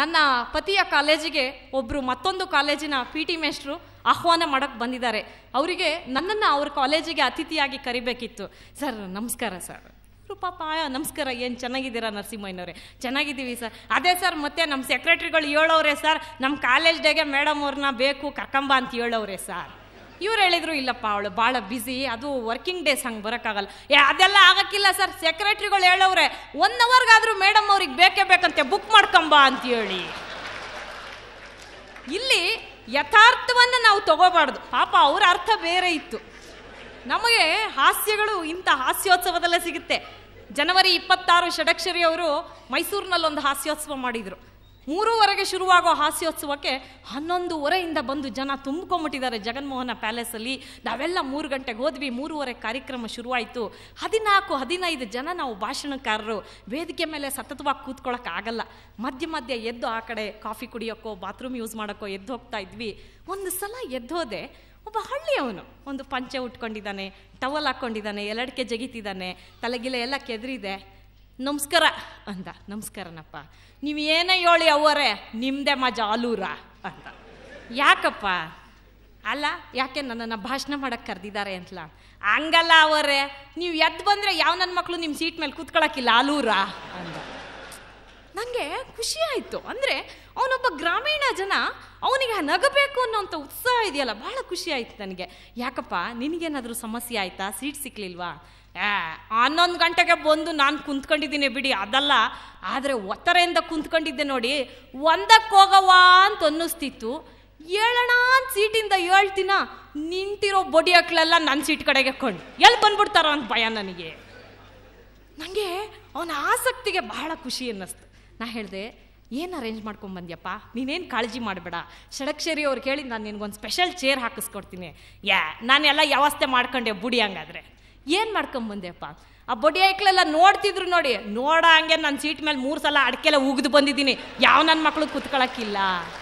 ನನ್ನ ಪತಿಯ ಕಾಲೇಜಿಗೆ ಒಬ್ಬರು ಮತ್ತೊಂದು ಕಾಲೇಜಿನ ಪಿ ಟಿ ಮೇಷ್ಟ್ರು ಆಹ್ವಾನ ಮಾಡೋಕ್ಕೆ ಬಂದಿದ್ದಾರೆ ಅವರಿಗೆ ನನ್ನನ್ನು ಅವ್ರ ಕಾಲೇಜಿಗೆ ಅತಿಥಿಯಾಗಿ ಕರಿಬೇಕಿತ್ತು ಸರ್ ನಮಸ್ಕಾರ ಸರ್ ಪಾಪ ನಮಸ್ಕಾರ ಏನು ಚೆನ್ನಾಗಿದ್ದೀರಾ ನರಸಿಂಹಯ್ಯನವ್ರೆ ಚೆನ್ನಾಗಿದ್ದೀವಿ ಸರ್ ಅದೇ ಸರ್ ಮತ್ತೆ ನಮ್ಮ ಸೆಕ್ರೆಟ್ರಿಗಳು ಹೇಳೋರೆ ಸರ್ ನಮ್ಮ ಕಾಲೇಜ್ ಡೇಗೆ ಮೇಡಮ್ ಅವ್ರನ್ನ ಬೇಕು ಕರ್ಕಂಬ ಅಂತ ಹೇಳೋರೆ ಸರ್ ಇವ್ರು ಹೇಳಿದ್ರು ಇಲ್ಲಪ್ಪ ಅವಳು ಭಾಳ ಬ್ಯುಸಿ ಅದು ವರ್ಕಿಂಗ್ ಡೇಸ್ ಹಂಗೆ ಬರೋಕ್ಕಾಗಲ್ಲ ಏ ಅದೆಲ್ಲ ಆಗೋಕ್ಕಿಲ್ಲ ಸರ್ ಸೆಕ್ರೆಟ್ರಿಗಳು ಹೇಳೋರೆ ಒನ್ ಅವರ್ಗಾದರೂ ಮೇಡಮ್ ಅವ್ರಿಗೆ ಬೇಕೇ ಬೇಕಂತೆ ಬುಕ್ ಮಾಡ್ಕೊಂಬ ಅಂತ ಹೇಳಿ ಇಲ್ಲಿ ಯಥಾರ್ಥವನ್ನು ನಾವು ತಗೋಬಾರ್ದು ಪಾಪ ಅವ್ರ ಅರ್ಥ ಬೇರೆ ಇತ್ತು ನಮಗೆ ಹಾಸ್ಯಗಳು ಇಂಥ ಹಾಸ್ಯೋತ್ಸವದಲ್ಲೇ ಸಿಗುತ್ತೆ ಜನವರಿ ಇಪ್ಪತ್ತಾರು ಷಡಕ್ಷರಿ ಅವರು ಮೈಸೂರಿನಲ್ಲಿ ಒಂದು ಹಾಸ್ಯೋತ್ಸವ ಮಾಡಿದರು ಮೂರುವರೆಗೆ ಶುರುವಾಗೋ ಹಾಸ್ಯೋತ್ಸವಕ್ಕೆ ಹನ್ನೊಂದುವರೆಯಿಂದ ಬಂದು ಜನ ತುಂಬ್ಕೊಂಬಿಟ್ಟಿದ್ದಾರೆ ಜಗನ್ಮೋಹನ ಪ್ಯಾಲೇಸಲ್ಲಿ ನಾವೆಲ್ಲ ಮೂರು ಗಂಟೆಗೆ ಹೋದ್ವಿ ಮೂರುವರೆ ಕಾರ್ಯಕ್ರಮ ಶುರುವಾಯಿತು ಹದಿನಾಲ್ಕು ಹದಿನೈದು ಜನ ನಾವು ಭಾಷಣಕಾರರು ವೇದಿಕೆ ಮೇಲೆ ಸತತವಾಗಿ ಕೂತ್ಕೊಳ್ಳೋಕೆ ಆಗಲ್ಲ ಮಧ್ಯ ಮಧ್ಯೆ ಎದ್ದು ಆ ಕಡೆ ಕಾಫಿ ಕುಡಿಯೋಕ್ಕೋ ಬಾತ್ರೂಮ್ ಯೂಸ್ ಮಾಡೋಕ್ಕೋ ಎದ್ದು ಹೋಗ್ತಾ ಇದ್ವಿ ಒಂದು ಸಲ ಎದ್ದೋದೆ ಒಬ್ಬ ಹಳ್ಳಿಯವನು ಒಂದು ಪಂಚೆ ಉಟ್ಕೊಂಡಿದ್ದಾನೆ ಟವಲ್ ಹಾಕ್ಕೊಂಡಿದ್ದಾನೆ ಎಲ್ಲಡಿಕೆ ಜಗಿತಿದ್ದಾನೆ ತಲೆಗಿಲೆ ಎಲ್ಲ ಕೆದರಿದೆ ನಮಸ್ಕಾರ ಅಂದ ನಮಸ್ಕಾರನಪ್ಪ ನೀವು ಏನೇ ಹೇಳಿ ಅವರೇ ನಿಮ್ಮದೇ ಮಜಾ ಆಲೂರ ಅಂತ ಯಾಕಪ್ಪ ಅಲ್ಲ ಯಾಕೆ ನನ್ನನ್ನು ಭಾಷಣ ಮಾಡಕ್ಕೆ ಕರೆದಿದ್ದಾರೆ ಅಂತಲ್ಲ ಹಂಗಲ್ಲ ಅವರೇ ನೀವು ಎದ್ದು ಬಂದರೆ ಯಾವ ನನ್ನ ಮಕ್ಕಳು ನಿಮ್ಮ ಸೀಟ್ ಮೇಲೆ ಕೂತ್ಕೊಳ್ಳೋಕ್ಕಿಲ್ಲ ಆಲೂರ ಅಂದ ನನಗೆ ಖುಷಿ ಆಯಿತು ಅಂದರೆ ಅವನೊಬ್ಬ ಗ್ರಾಮೀಣ ಜನ ಅವನಿಗೆ ನಗಬೇಕು ಅನ್ನೋಂಥ ಉತ್ಸಾಹ ಇದೆಯಲ್ಲ ಭಾಳ ಖುಷಿ ನನಗೆ ಯಾಕಪ್ಪ ನಿನಗೇನಾದರೂ ಸಮಸ್ಯೆ ಆಯಿತಾ ಸೀಟ್ ಸಿಕ್ಕಲಿಲ್ವಾ ಹನ್ನೊಂದು ಗಂಟೆಗೆ ಬಂದು ನಾನು ಕುಂತ್ಕೊಂಡಿದ್ದೀನಿ ಬಿಡಿ ಅದಲ್ಲ ಆದರೆ ಒತ್ತರೆಯಿಂದ ಕುಂತ್ಕೊಂಡಿದ್ದೆ ನೋಡಿ ಒಂದಕ್ಕೆ ಹೋಗವಾ ಅಂತ ಅನ್ನಿಸ್ತಿತ್ತು ಏಳೋಣ ಅಂತ ಸೀಟಿಂದ ಏಳ್ತಿನ ನಿಂತಿರೋ ಬೊಡಿ ಹಕ್ಕಳೆಲ್ಲ ನನ್ನ ಸೀಟ್ ಕಡೆಗೆ ಕೊಂಡು ಎಲ್ಲಿ ಬಂದ್ಬಿಡ್ತಾರೋ ಅಂತ ಭಯ ನನಗೆ ನನಗೆ ಅವನ ಆಸಕ್ತಿಗೆ ಬಹಳ ಖುಷಿ ಅನ್ನಿಸ್ತು ನಾ ಹೇಳಿದೆ ಏನು ಅರೇಂಜ್ ಮಾಡ್ಕೊಂಬಂದ್ಯಪ್ಪ ನೀನೇನು ಕಾಳಜಿ ಮಾಡಬೇಡ ಷಡಕ್ಷರಿ ಅವ್ರು ಕೇಳಿ ನಾನು ನಿನಗೊಂದು ಸ್ಪೆಷಲ್ ಚೇರ್ ಹಾಕಿಸ್ಕೊಡ್ತೀನಿ ಯಾ ನಾನೆಲ್ಲ ವ್ಯವಸ್ಥೆ ಮಾಡ್ಕೊಂಡೆ ಬುಡಿ ಹಂಗಾದ್ರೆ ಏನು ಮಾಡ್ಕೊಂಬಂದೆಪ್ಪ ಆ ಬೊಡಿ ಐಕ್ಲೆಲ್ಲ ನೋಡ್ತಿದ್ರು ನೋಡಿ ನೋಡ ಹಂಗೆ ನನ್ನ ಸೀಟ್ ಮೇಲೆ ಮೂರು ಸಲ ಅಡಕೆಲ್ಲ ಉಗಿದು ಬಂದಿದ್ದೀನಿ ಯಾವ ನನ್ನ ಮಕ್ಳು ಕೂತ್ಕೊಳ್ಳೋಕ್ಕಿಲ್ಲ